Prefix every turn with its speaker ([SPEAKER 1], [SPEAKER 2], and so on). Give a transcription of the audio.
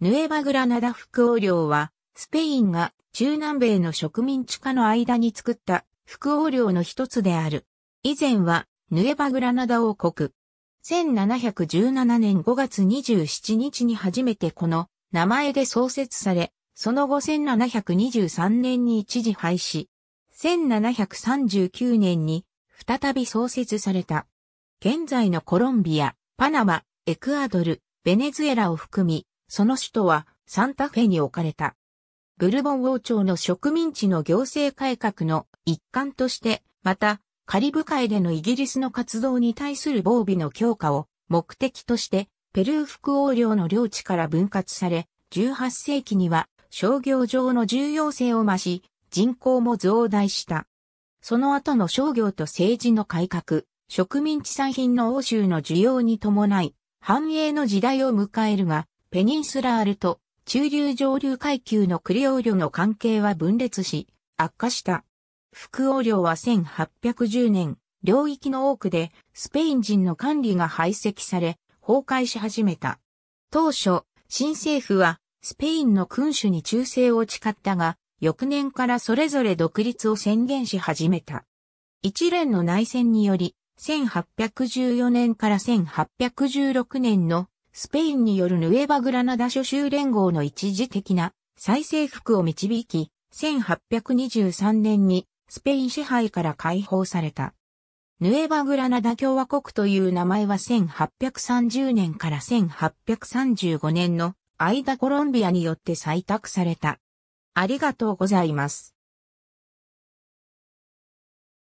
[SPEAKER 1] ヌエバグラナダ副王領は、スペインが中南米の植民地化の間に作った副王領の一つである。以前は、ヌエバグラナダ王国。1717年5月27日に初めてこの名前で創設され、その後1723年に一時廃止。1739年に再び創設された。現在のコロンビア、パナマ、エクアドル、ベネズエラを含み、その首都はサンタフェに置かれた。ブルボン王朝の植民地の行政改革の一環として、また、カリブ海でのイギリスの活動に対する防備の強化を目的として、ペルー副王領の領地から分割され、18世紀には商業上の重要性を増し、人口も増大した。その後の商業と政治の改革、植民地産品の欧州の需要に伴い、繁栄の時代を迎えるが、ペニンスラールと中流上流階級のクリオーリョの関係は分裂し、悪化した。副王領は1810年、領域の多くでスペイン人の管理が排斥され、崩壊し始めた。当初、新政府はスペインの君主に忠誠を誓ったが、翌年からそれぞれ独立を宣言し始めた。一連の内戦により、1814年から1816年のスペインによるヌエバ・グラナダ諸州連合の一時的な再征服を導き、1823年にスペイン支配から解放された。ヌエバ・グラナダ共和国という名前は1830年から1835年の間コロンビアによって採択された。ありがとうございます。